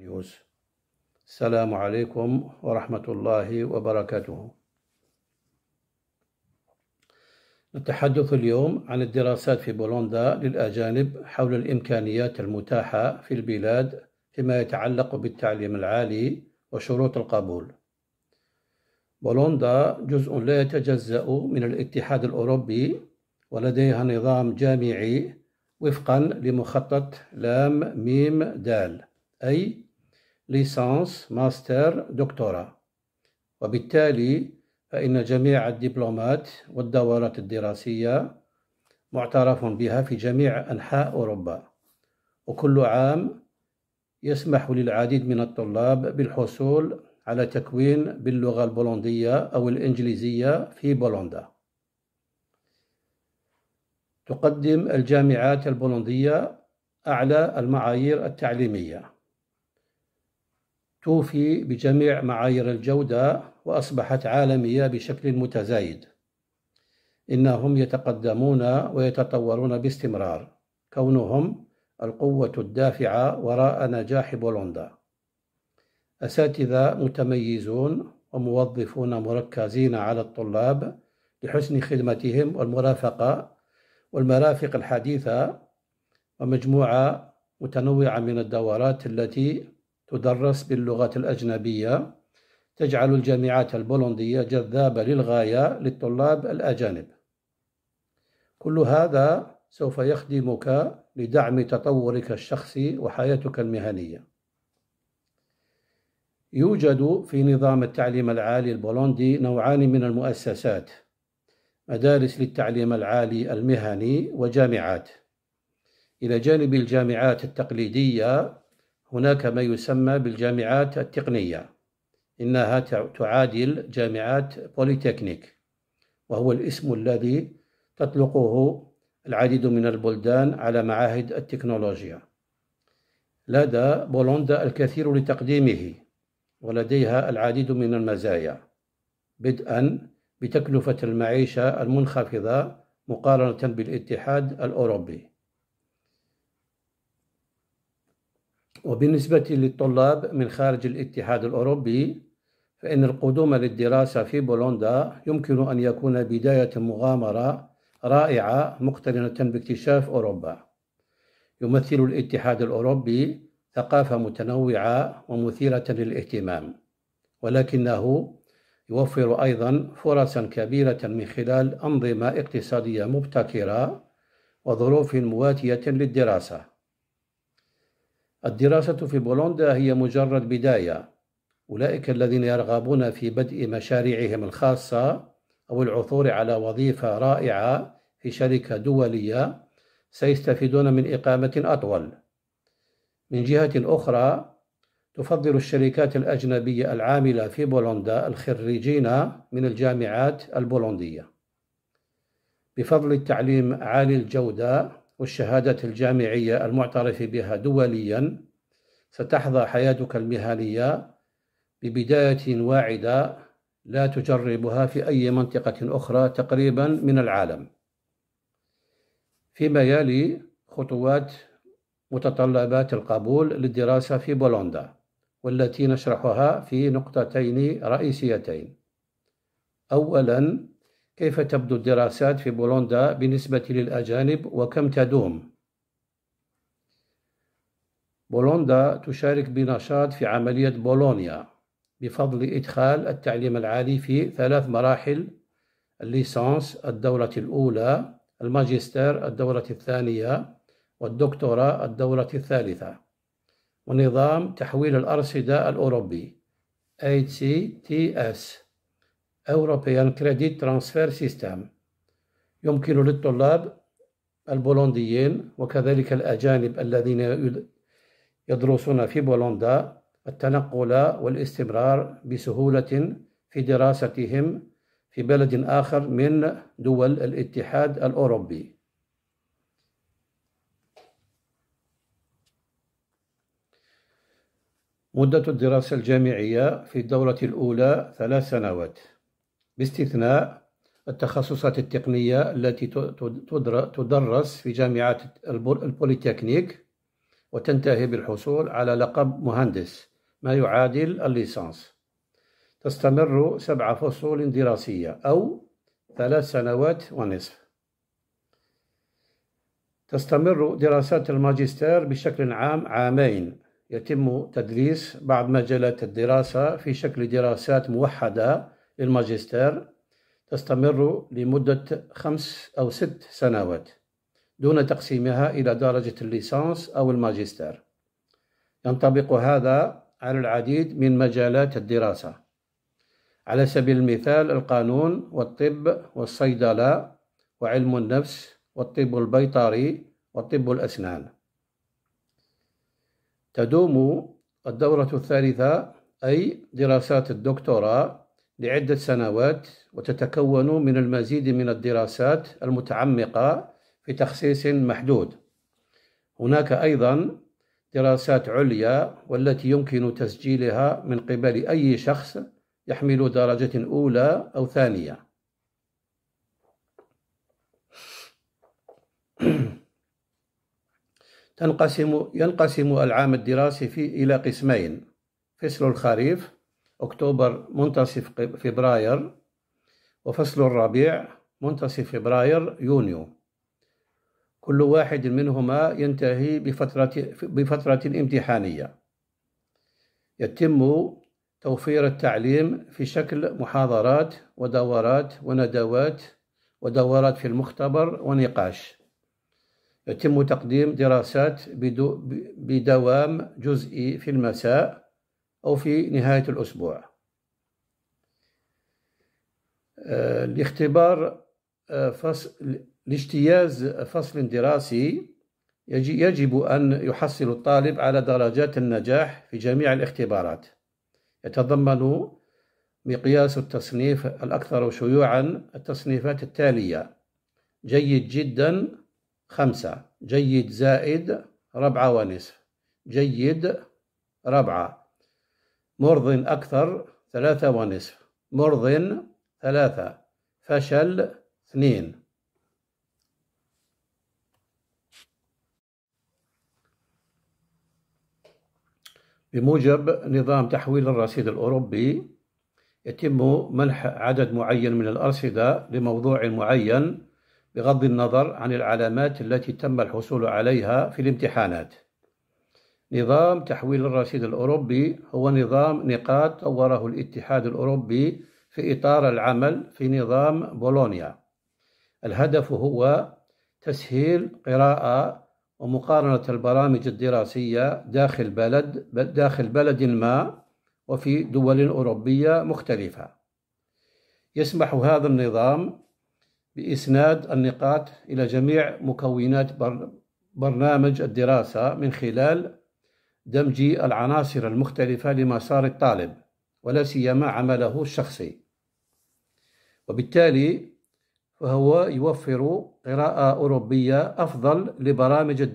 نيوز السلام عليكم ورحمة الله وبركاته نتحدث اليوم عن الدراسات في بولندا للأجانب حول الإمكانيات المتاحة في البلاد فيما يتعلق بالتعليم العالي وشروط القبول بولندا جزء لا يتجزأ من الاتحاد الأوروبي ولديها نظام جامعي وفقا لمخطط لام ميم دال أي ليسانس ماستر دكتوراه وبالتالي فإن جميع الدبلومات والدورات الدراسية معترف بها في جميع أنحاء أوروبا وكل عام يسمح للعديد من الطلاب بالحصول على تكوين باللغة البولندية أو الإنجليزية في بولندا تقدم الجامعات البولندية أعلى المعايير التعليمية توفي بجميع معايير الجودة وأصبحت عالمية بشكل متزايد إنهم يتقدمون ويتطورون باستمرار كونهم القوة الدافعة وراء نجاح بولندا أساتذة متميزون وموظفون مركزين على الطلاب لحسن خدمتهم والمرافقة والمرافق الحديثة ومجموعة متنوعة من الدورات التي تدرس باللغة الأجنبية تجعل الجامعات البولندية جذابة للغاية للطلاب الأجانب كل هذا سوف يخدمك لدعم تطورك الشخصي وحياتك المهنية يوجد في نظام التعليم العالي البولندي نوعان من المؤسسات مدارس للتعليم العالي المهني وجامعات إلى جانب الجامعات التقليدية هناك ما يسمى بالجامعات التقنية إنها تعادل جامعات بوليتكنيك وهو الاسم الذي تطلقه العديد من البلدان على معاهد التكنولوجيا لدى بولندا الكثير لتقديمه ولديها العديد من المزايا بدءا بتكلفة المعيشة المنخفضة مقارنة بالاتحاد الأوروبي وبالنسبة للطلاب من خارج الاتحاد الأوروبي فإن القدوم للدراسة في بولندا يمكن أن يكون بداية مغامرة رائعة مقترنة باكتشاف أوروبا يمثل الاتحاد الأوروبي ثقافة متنوعة ومثيرة للاهتمام ولكنه يوفر أيضا فرصا كبيرة من خلال أنظمة اقتصادية مبتكرة وظروف مواتية للدراسة الدراسة في بولندا هي مجرد بداية أولئك الذين يرغبون في بدء مشاريعهم الخاصة أو العثور على وظيفة رائعة في شركة دولية سيستفيدون من إقامة أطول من جهة أخرى تفضل الشركات الأجنبية العاملة في بولندا الخريجين من الجامعات البولندية بفضل التعليم عالي الجودة والشهادات الجامعية المعترف بها دوليا ستحظى حياتك المهنية ببداية واعدة لا تجربها في أي منطقة أخرى تقريبا من العالم فيما يلي خطوات متطلبات القبول للدراسة في بولندا والتي نشرحها في نقطتين رئيسيتين أولاً كيف تبدو الدراسات في بولندا بالنسبة للأجانب وكم تدوم؟ بولندا تشارك بنشاط في عملية بولونيا بفضل إدخال التعليم العالي في ثلاث مراحل الليسانس الدورة الأولى الماجستير الدورة الثانية والدكتوراه الدورة الثالثة ونظام تحويل الأرصدة الأوروبي HCTS European Credit Transfer System يمكن للطلاب البولنديين وكذلك الأجانب الذين يدرسون في بولندا التنقل والاستمرار بسهولة في دراستهم في بلد آخر من دول الاتحاد الأوروبي مدة الدراسة الجامعية في الدورة الأولى ثلاث سنوات باستثناء التخصصات التقنية التي تدرس في جامعة البوليتكنيك وتنتهي بالحصول على لقب مهندس ما يعادل الليسانس تستمر سبع فصول دراسية أو ثلاث سنوات ونصف تستمر دراسات الماجستير بشكل عام عامين يتم تدريس بعض مجالات الدراسة في شكل دراسات موحدة للماجستير تستمر لمدة خمس أو ست سنوات دون تقسيمها إلى درجة الليسانس أو الماجستير ينطبق هذا على العديد من مجالات الدراسة على سبيل المثال القانون والطب والصيدلة وعلم النفس والطب البيطري وطب الأسنان تدوم الدورة الثالثة أي دراسات الدكتوراه لعدة سنوات وتتكون من المزيد من الدراسات المتعمقة في تخصيص محدود. هناك أيضًا دراسات عليا والتي يمكن تسجيلها من قبل أي شخص يحمل درجة أولى أو ثانية. تنقسم ينقسم العام الدراسي في إلى قسمين فصل الخريف أكتوبر منتصف فبراير وفصل الربيع منتصف فبراير يونيو كل واحد منهما ينتهي بفترة, بفترة امتحانية يتم توفير التعليم في شكل محاضرات ودورات وندوات ودورات في المختبر ونقاش يتم تقديم دراسات بدوام جزئي في المساء أو في نهاية الأسبوع الاختبار آه، آه، فصل لاجتياز فصل دراسي يجب أن يحصل الطالب على درجات النجاح في جميع الاختبارات يتضمن مقياس التصنيف الأكثر شيوعا التصنيفات التالية جيد جدا خمسة جيد زائد ربعة ونصف جيد ربعة مرض أكثر ثلاثة ونصف مرض ثلاثة فشل اثنين بموجب نظام تحويل الرصيد الأوروبي يتم منح عدد معين من الأرصدة لموضوع معين بغض النظر عن العلامات التي تم الحصول عليها في الامتحانات نظام تحويل الرصيد الأوروبي هو نظام نقاط طوره الاتحاد الأوروبي في إطار العمل في نظام بولونيا الهدف هو تسهيل قراءة ومقارنة البرامج الدراسية داخل بلد داخل بلد ما وفي دول أوروبية مختلفة يسمح هذا النظام بإسناد النقاط إلى جميع مكونات برنامج الدراسة من خلال دمج العناصر المختلفة لمسار الطالب ولا سيما عمله الشخصي وبالتالي فهو يوفر قراءة أوروبية أفضل لبرامج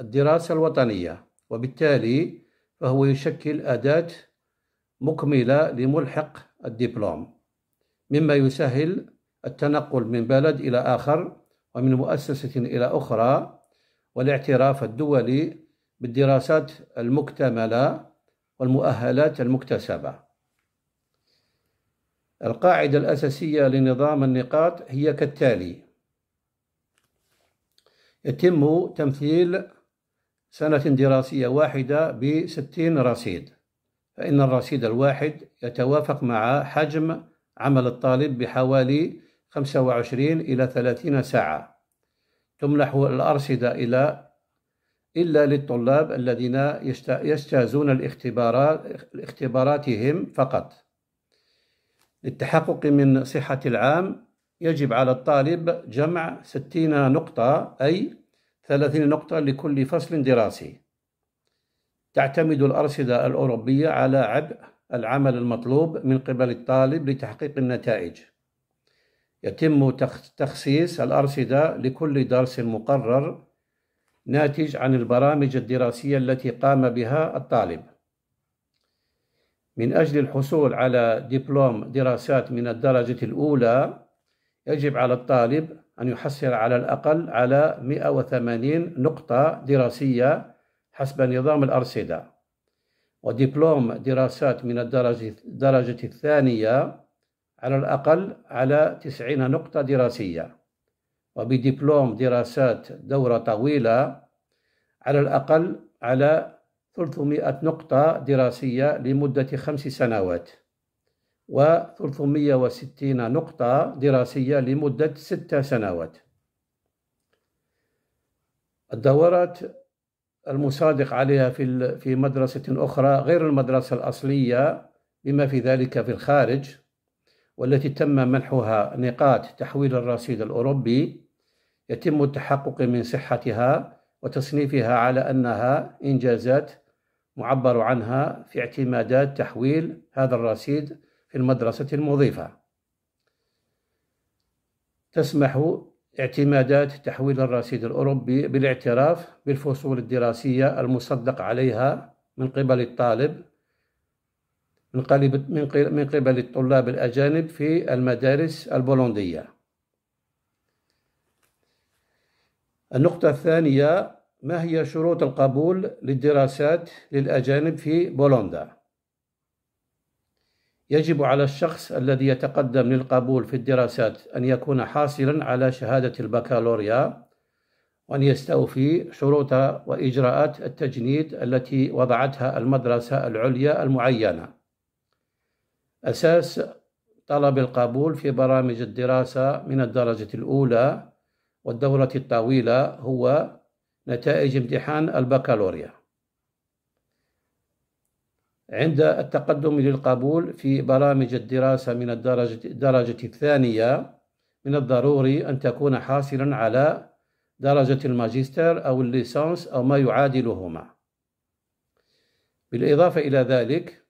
الدراسة الوطنية وبالتالي فهو يشكل أداة مكملة لملحق الدبلوم مما يسهل التنقل من بلد إلى آخر ومن مؤسسة إلى أخرى والاعتراف الدولي بالدراسات المكتملة والمؤهلات المكتسبة القاعدة الأساسية لنظام النقاط هي كالتالي يتم تمثيل سنة دراسية واحدة بستين رصيد فإن الرصيد الواحد يتوافق مع حجم عمل الطالب بحوالي 25 إلى 30 ساعة تمنح الأرصدة إلى إلا للطلاب الذين يجتازون الاختبارات اختباراتهم فقط للتحقق من صحة العام يجب على الطالب جمع 60 نقطة أي 30 نقطة لكل فصل دراسي تعتمد الأرصدة الأوروبية على عبء العمل المطلوب من قبل الطالب لتحقيق النتائج يتم تخصيص الأرصدة لكل درس مقرر ناتج عن البرامج الدراسية التي قام بها الطالب من أجل الحصول على دبلوم دراسات من الدرجة الأولى يجب على الطالب أن يحصل على الأقل على 180 نقطة دراسية حسب نظام الأرصدة ودبلوم دراسات من الدرجة, الدرجة الثانية على الأقل على 90 نقطة دراسية وبدبلوم دراسات دورة طويلة على الأقل على 300 نقطة دراسية لمدة خمس سنوات و 360 نقطة دراسية لمدة ست سنوات الدورات المصادق عليها في في مدرسة أخرى غير المدرسة الأصلية بما في ذلك في الخارج والتي تم منحها نقاط تحويل الرصيد الأوروبي يتم التحقق من صحتها وتصنيفها على أنها إنجازات معبر عنها في اعتمادات تحويل هذا الرصيد في المدرسة المضيفة تسمح اعتمادات تحويل الرصيد الأوروبي بالاعتراف بالفصول الدراسية المصدق عليها من قبل الطالب من قبل الطلاب الأجانب في المدارس البولندية النقطة الثانية ما هي شروط القبول للدراسات للأجانب في بولندا؟ يجب على الشخص الذي يتقدم للقبول في الدراسات أن يكون حاصلا على شهادة البكالوريا وأن يستوفي شروط وإجراءات التجنيد التي وضعتها المدرسة العليا المعينة أساس طلب القبول في برامج الدراسة من الدرجة الأولى والدورة الطويلة هو نتائج امتحان البكالوريا عند التقدم للقبول في برامج الدراسة من الدرجة, الدرجة الثانية من الضروري أن تكون حاصلا على درجة الماجستير أو الليسانس أو ما يعادلهما بالإضافة إلى ذلك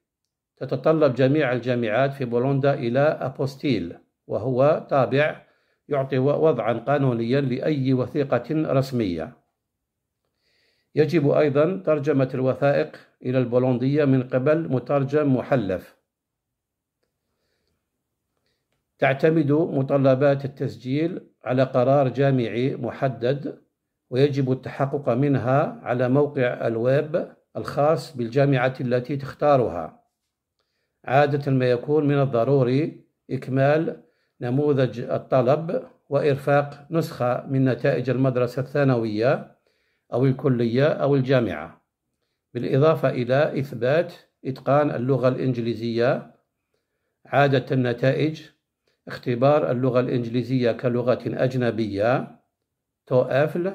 تتطلب جميع الجامعات في بولندا إلى أبوستيل وهو تابع يعطي وضعا قانونيا لأي وثيقة رسمية يجب أيضا ترجمة الوثائق إلى البولندية من قبل مترجم محلف تعتمد متطلبات التسجيل على قرار جامعي محدد ويجب التحقق منها على موقع الويب الخاص بالجامعة التي تختارها عادة ما يكون من الضروري إكمال نموذج الطلب وإرفاق نسخة من نتائج المدرسة الثانوية أو الكلية أو الجامعة بالإضافة إلى إثبات إتقان اللغة الإنجليزية عادة النتائج اختبار اللغة الإنجليزية كلغة أجنبية توأفل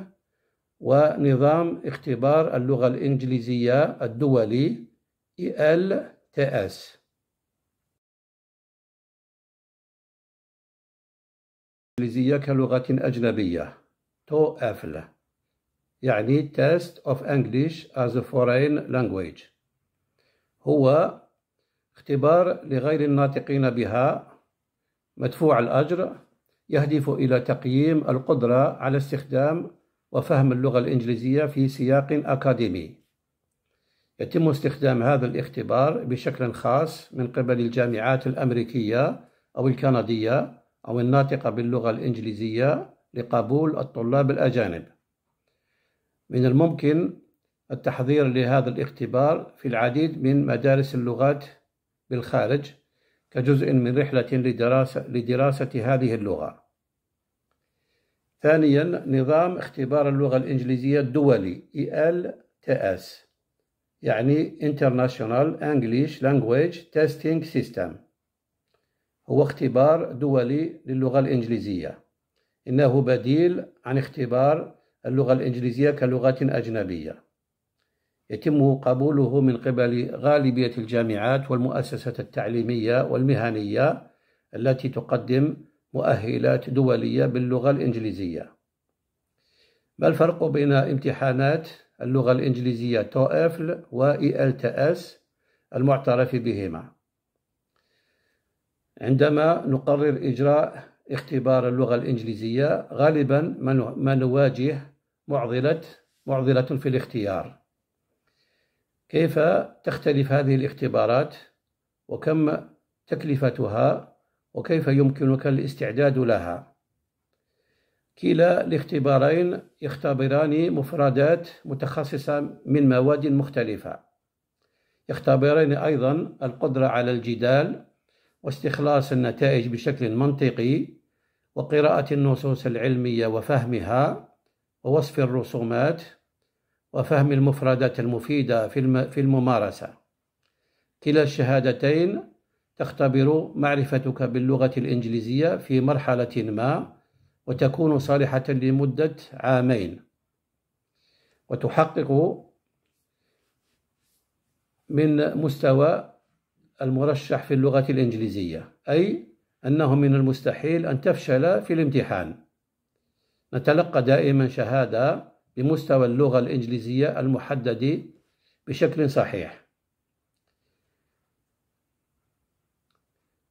ونظام اختبار اللغة الإنجليزية الدولي ELTS الإنجليزية كلغة أجنبية TOEFL يعني Test of English as a Foreign Language هو اختبار لغير الناطقين بها مدفوع الأجر يهدف إلى تقييم القدرة على استخدام وفهم اللغة الإنجليزية في سياق أكاديمي يتم استخدام هذا الاختبار بشكل خاص من قبل الجامعات الأمريكية أو الكندية أو الناطقة باللغة الإنجليزية لقبول الطلاب الأجانب من الممكن التحضير لهذا الاختبار في العديد من مدارس اللغات بالخارج كجزء من رحلة لدراسة, لدراسة هذه اللغة ثانيا نظام اختبار اللغة الإنجليزية الدولي ELTS يعني International English Language Testing System هو اختبار دولي للغة الإنجليزية إنه بديل عن اختبار اللغة الإنجليزية كلغة أجنبية يتم قبوله من قبل غالبية الجامعات والمؤسسات التعليمية والمهنية التي تقدم مؤهلات دولية باللغة الإنجليزية ما الفرق بين امتحانات اللغة الإنجليزية TOEFL و ELTS المعترف بهما؟ عندما نقرر إجراء اختبار اللغة الإنجليزية غالبا ما نواجه معضلة معضلة في الاختيار كيف تختلف هذه الاختبارات وكم تكلفتها وكيف يمكنك الاستعداد لها كلا الاختبارين يختبران مفردات متخصصة من مواد مختلفة يختبران أيضا القدرة على الجدال واستخلاص النتائج بشكل منطقي وقراءة النصوص العلمية وفهمها ووصف الرسومات وفهم المفردات المفيدة في الممارسة كلا الشهادتين تختبر معرفتك باللغة الإنجليزية في مرحلة ما وتكون صالحة لمدة عامين وتحقق من مستوى المرشح في اللغة الإنجليزية أي أنه من المستحيل أن تفشل في الامتحان نتلقى دائما شهادة بمستوى اللغة الإنجليزية المحدد بشكل صحيح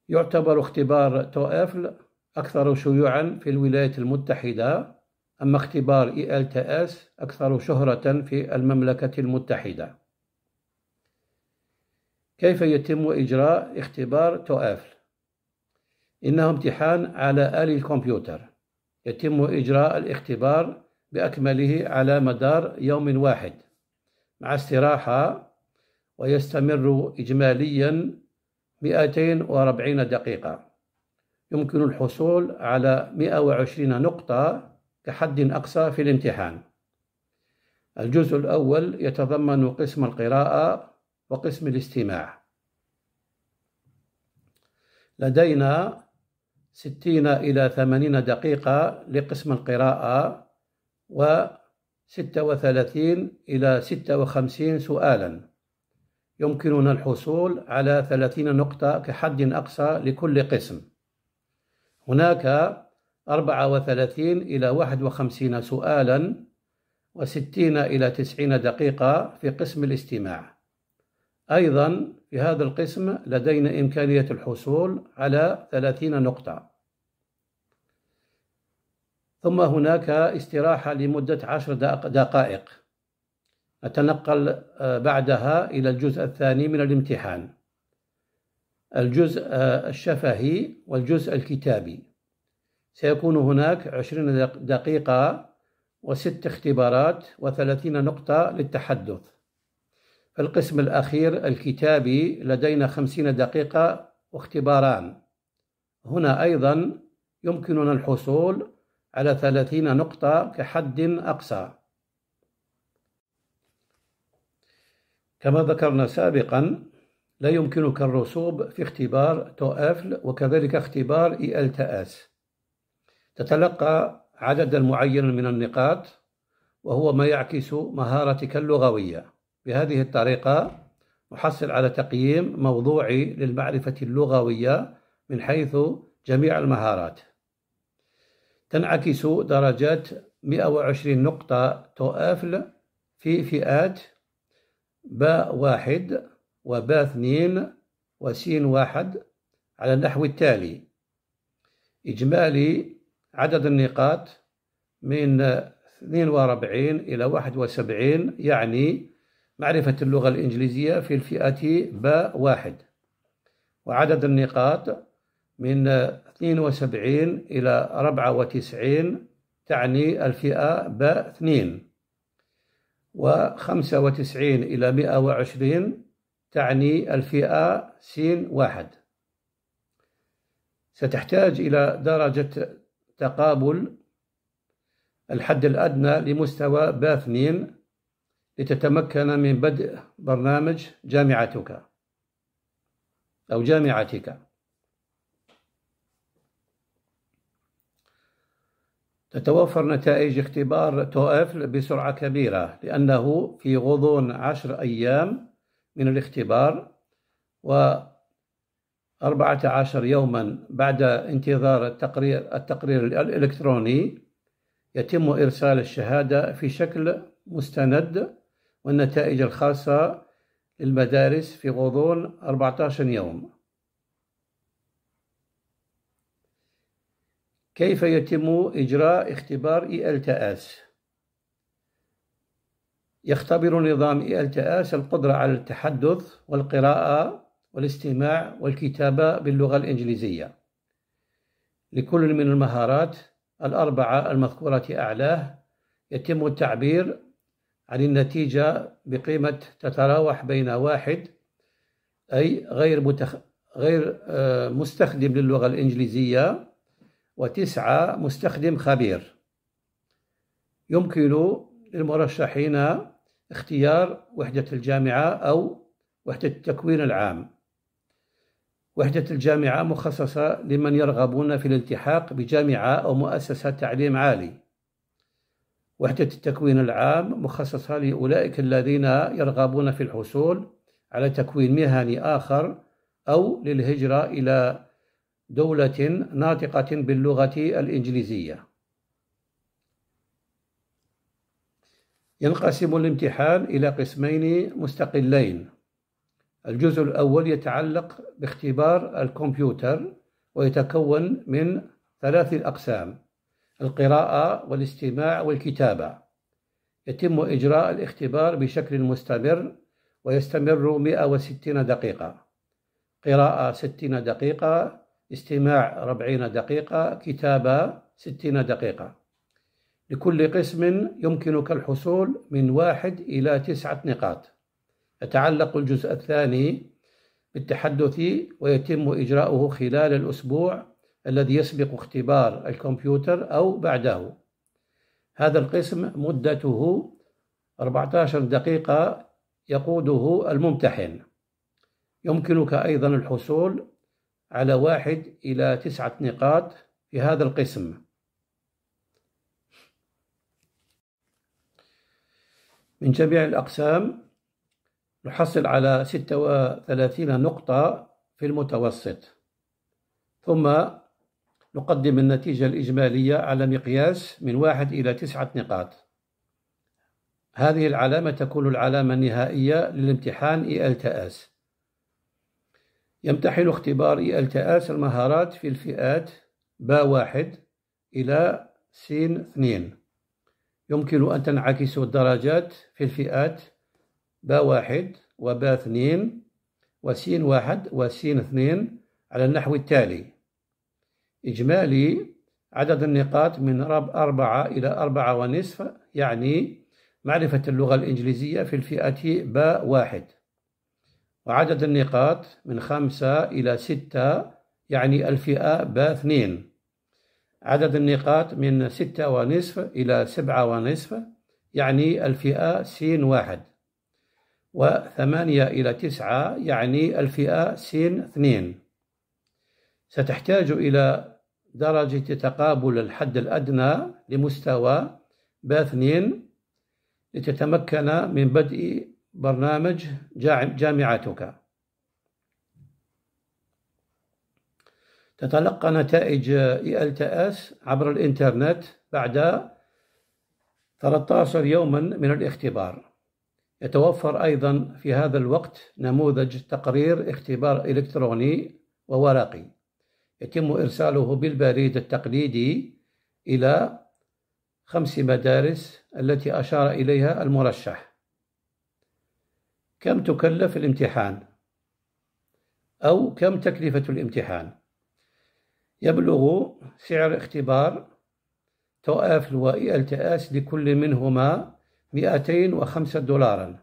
يعتبر اختبار توئفل أكثر شيوعا في الولايات المتحدة أما اختبار ELTS أكثر شهرة في المملكة المتحدة كيف يتم إجراء اختبار توأفل؟ إنه امتحان على آل الكمبيوتر يتم إجراء الاختبار بأكمله على مدار يوم واحد مع استراحة ويستمر إجماليا 240 دقيقة يمكن الحصول على 120 نقطة كحد أقصى في الامتحان الجزء الأول يتضمن قسم القراءة وقسم الاستماع لدينا ستين إلى ثمانين دقيقة لقسم القراءة وستة وثلاثين إلى ستة وخمسين سؤالا يمكننا الحصول على ثلاثين نقطة كحد أقصى لكل قسم هناك أربعة وثلاثين إلى واحد وخمسين سؤالا وستين إلى تسعين دقيقة في قسم الاستماع أيضا في هذا القسم لدينا إمكانية الحصول على 30 نقطة ثم هناك استراحة لمدة عشر دقائق نتنقل آه، بعدها إلى الجزء الثاني من الامتحان الجزء آه، الشفهي والجزء الكتابي سيكون هناك عشرين دقيقة وست اختبارات وثلاثين نقطة للتحدث القسم الأخير الكتابي لدينا خمسين دقيقة واختباران هنا أيضا يمكننا الحصول على ثلاثين نقطة كحد أقصى كما ذكرنا سابقا لا يمكنك الرسوب في اختبار توأفل وكذلك اختبار ELTS تتلقى عددا معينا من النقاط وهو ما يعكس مهارتك اللغويه بهذه الطريقة نحصل على تقييم موضوعي للمعرفة اللغوية من حيث جميع المهارات تنعكس درجات 120 نقطة توأفل في فئات ب واحد وبا اثنين وسين واحد على النحو التالي إجمالي عدد النقاط من 42 إلى 71 يعني معرفة اللغة الإنجليزية في الفئة ب واحد وعدد النقاط من 72 إلى 94 تعني الفئة ب 2 و95 إلى 120 تعني الفئة س واحد ستحتاج إلى درجة تقابل الحد الأدنى لمستوى ب 2 لتتمكن من بدء برنامج جامعتك أو جامعتك تتوفر نتائج اختبار توأفل بسرعة كبيرة لأنه في غضون عشر أيام من الاختبار و 14 يوما بعد انتظار التقرير التقرير الإلكتروني يتم إرسال الشهادة في شكل مستند والنتائج الخاصة للمدارس في غضون 14 يوم كيف يتم إجراء اختبار ELTS يختبر نظام ELTS القدرة على التحدث والقراءة والاستماع والكتابة باللغة الإنجليزية لكل من المهارات الأربعة المذكورة أعلاه يتم التعبير عن النتيجة بقيمة تتراوح بين واحد أي غير متخ... غير آه، مستخدم للغة الإنجليزية وتسعة مستخدم خبير يمكن للمرشحين اختيار وحدة الجامعة أو وحدة التكوين العام وحدة الجامعة مخصصة لمن يرغبون في الالتحاق بجامعة أو مؤسسة تعليم عالي وحدة التكوين العام مخصصة لأولئك الذين يرغبون في الحصول على تكوين مهني آخر أو للهجرة إلى دولة ناطقة باللغة الإنجليزية ينقسم الامتحان إلى قسمين مستقلين الجزء الأول يتعلق باختبار الكمبيوتر ويتكون من ثلاث أقسام القراءة والاستماع والكتابة يتم إجراء الاختبار بشكل مستمر ويستمر 160 دقيقة قراءة 60 دقيقة استماع 40 دقيقة كتابة 60 دقيقة لكل قسم يمكنك الحصول من واحد إلى تسعة نقاط يتعلق الجزء الثاني بالتحدث ويتم إجراؤه خلال الأسبوع الذي يسبق اختبار الكمبيوتر أو بعده هذا القسم مدته 14 دقيقة يقوده الممتحن يمكنك أيضا الحصول على واحد إلى تسعة نقاط في هذا القسم من جميع الأقسام نحصل على 36 نقطة في المتوسط ثم نقدم النتيجة الإجمالية على مقياس من واحد إلى تسعة نقاط هذه العلامة تكون العلامة النهائية للامتحان ELTS يمتحن اختبار ELTS المهارات في الفئات با واحد إلى س اثنين يمكن أن تنعكس الدرجات في الفئات با واحد وبا اثنين وسين واحد وسين اثنين على النحو التالي إجمالي عدد النقاط من رب أربعة إلى أربعة ونصف يعني معرفة اللغة الإنجليزية في الفئة باء واحد وعدد النقاط من خمسة إلى ستة يعني الفئة باء اثنين عدد النقاط من ستة ونصف إلى سبعة ونصف يعني الفئة سين واحد وثمانية إلى تسعة يعني الفئة سين اثنين ستحتاج إلى درجة تقابل الحد الأدنى لمستوى باثنين لتتمكن من بدء برنامج جامعتك تتلقى نتائج ELTS عبر الإنترنت بعد 13 يوما من الاختبار يتوفر أيضا في هذا الوقت نموذج تقرير اختبار إلكتروني وورقي يتم إرساله بالبريد التقليدي إلى خمس مدارس التي أشار إليها المرشح كم تكلف الامتحان أو كم تكلفة الامتحان يبلغ سعر اختبار توآف لوائي التآس لكل منهما 205 دولارا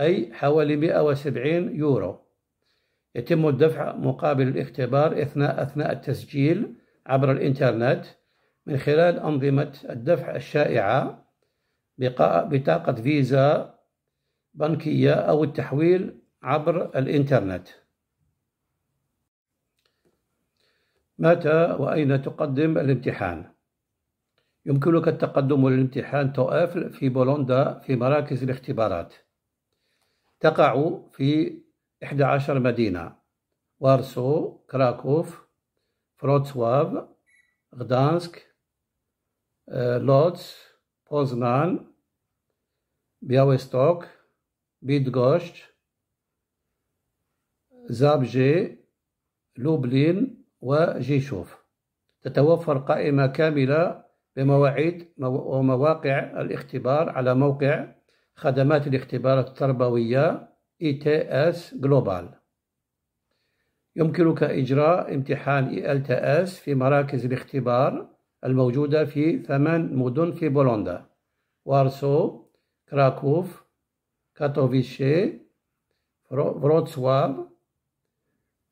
أي حوالي 170 يورو يتم الدفع مقابل الاختبار أثناء أثناء التسجيل عبر الإنترنت من خلال أنظمة الدفع الشائعة بطاقة فيزا بنكية أو التحويل عبر الإنترنت متى وأين تقدم الامتحان؟ يمكنك التقدم للامتحان توافل في بولندا في مراكز الاختبارات تقع في إحدى عشر مدينة وارسو كراكوف فروتسواف غدانسك آه، لودز بوزنان بياوستوك بيدغوشت زابجي لوبلين وجيشوف تتوفر قائمة كاملة بمواعيد ومواقع الاختبار على موقع خدمات الاختبارات التربوية ETS Global يمكنك إجراء امتحان ELTS في مراكز الاختبار الموجودة في ثمان مدن في بولندا وارسو كراكوف كاتوفيشي وروتسواف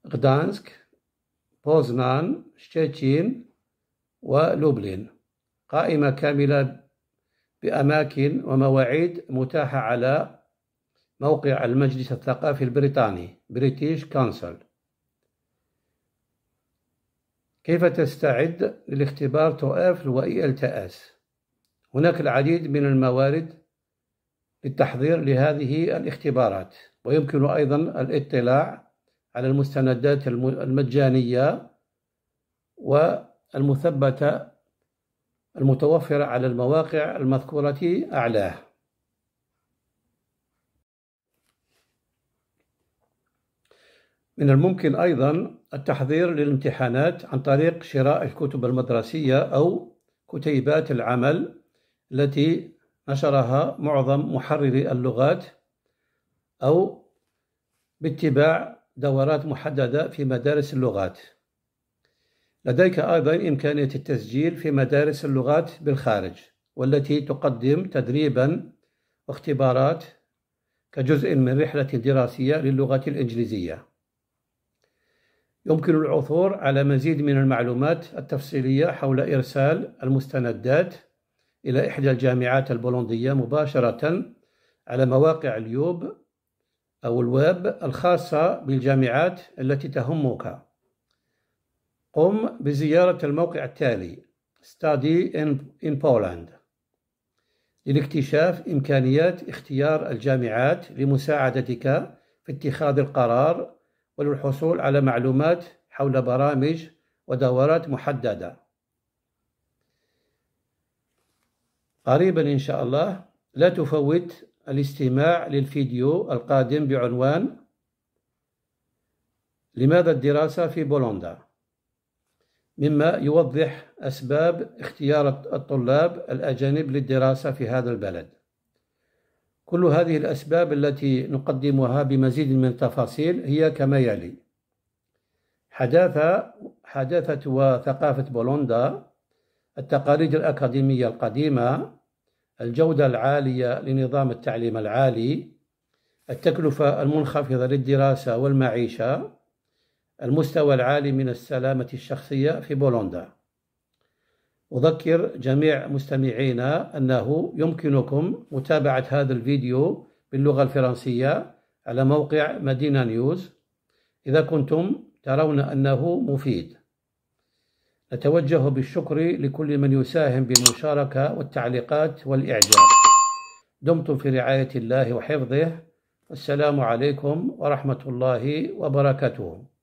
غدانسك بوزنان شتشين ولوبلين قائمة كاملة بأماكن ومواعيد متاحة على موقع المجلس الثقافي البريطاني بريتيش كونسل كيف تستعد للاختبار توئفل و اس هناك العديد من الموارد للتحضير لهذه الاختبارات ويمكن أيضا الاطلاع على المستندات المجانية والمثبتة المتوفرة على المواقع المذكورة أعلاه من الممكن أيضا التحضير للامتحانات عن طريق شراء الكتب المدرسية أو كتيبات العمل التي نشرها معظم محرري اللغات أو باتباع دورات محددة في مدارس اللغات لديك أيضا إمكانية التسجيل في مدارس اللغات بالخارج والتي تقدم تدريبا واختبارات كجزء من رحلة دراسية للغة الإنجليزية يمكن العثور على مزيد من المعلومات التفصيلية حول إرسال المستندات إلى إحدى الجامعات البولندية مباشرة على مواقع اليوب أو الويب الخاصة بالجامعات التي تهمك قم بزيارة الموقع التالي Study in Poland للاكتشاف إمكانيات اختيار الجامعات لمساعدتك في اتخاذ القرار وللحصول على معلومات حول برامج ودورات محددة قريبا إن شاء الله لا تفوت الاستماع للفيديو القادم بعنوان لماذا الدراسة في بولندا؟ مما يوضح أسباب اختيار الطلاب الأجانب للدراسة في هذا البلد كل هذه الأسباب التي نقدمها بمزيد من التفاصيل هي كما يلي حداثة حداثة وثقافة بولوندا التقاليد الأكاديمية القديمة الجودة العالية لنظام التعليم العالي التكلفة المنخفضة للدراسة والمعيشة المستوى العالي من السلامة الشخصية في بولندا أذكر جميع مستمعينا أنه يمكنكم متابعة هذا الفيديو باللغة الفرنسية على موقع مدينة نيوز إذا كنتم ترون أنه مفيد نتوجه بالشكر لكل من يساهم بالمشاركة والتعليقات والإعجاب دمتم في رعاية الله وحفظه والسلام عليكم ورحمة الله وبركاته